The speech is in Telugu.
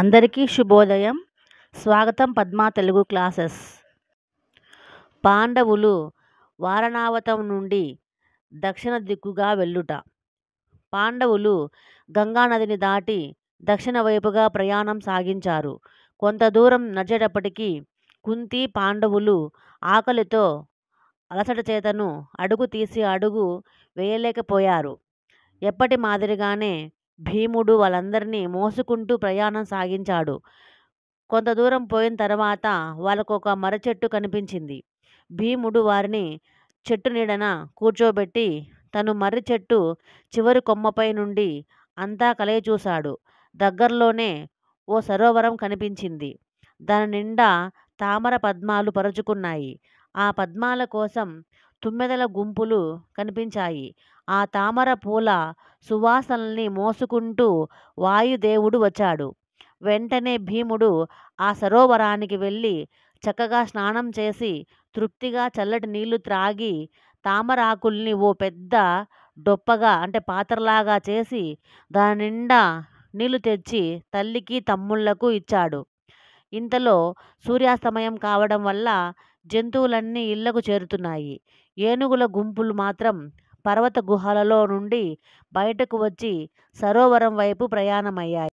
అందరికీ శుభోదయం స్వాగతం పద్మా తెలుగు క్లాసెస్ పాండవులు వారణావతం నుండి దక్షిణ దిక్కుగా వెళ్ళుట పాండవులు గంగానదిని దాటి దక్షిణ వైపుగా ప్రయాణం సాగించారు కొంత దూరం నడిచేటప్పటికీ కుంతి పాండవులు ఆకలితో అలసట చేతను అడుగు తీసి అడుగు వేయలేకపోయారు ఎప్పటి మాదిరిగానే భీముడు వాళ్ళందరినీ మోసుకుంటూ ప్రయాణం సాగించాడు కొంత దూరం పోయిన తర్వాత వాళ్ళకు ఒక మరచెట్టు కనిపించింది భీముడు వారిని చెట్టు నీడన కూర్చోబెట్టి తను మర్రి చెట్టు చివరి కొమ్మపై నుండి అంతా కలయ చూశాడు దగ్గరలోనే ఓ సరోవరం కనిపించింది దాని నిండా తామర పద్మాలు పరుచుకున్నాయి ఆ పద్మాల కోసం తుమ్మెదల గుంపులు కనిపించాయి ఆ తామర పూల సువాసనల్ని మోసుకుంటూ వాయుదేవుడు వచ్చాడు వెంటనే భీముడు ఆ సరోవరానికి వెళ్ళి చక్కగా స్నానం చేసి తృప్తిగా చల్లటి నీళ్లు త్రాగి తామరాకుల్ని ఓ పెద్ద డొప్పగా అంటే పాత్రలాగా చేసి దాని నిండా నీళ్లు తెచ్చి తల్లికి తమ్ముళ్లకు ఇచ్చాడు ఇంతలో సూర్యాస్తమయం కావడం వల్ల జంతువులన్నీ ఇళ్లకు చేరుతున్నాయి ఏనుగుల గుంపులు మాత్రం పర్వత గుహలలో నుండి బయటకు వచ్చి సరోవరం వైపు ప్రయాణమయ్యాయి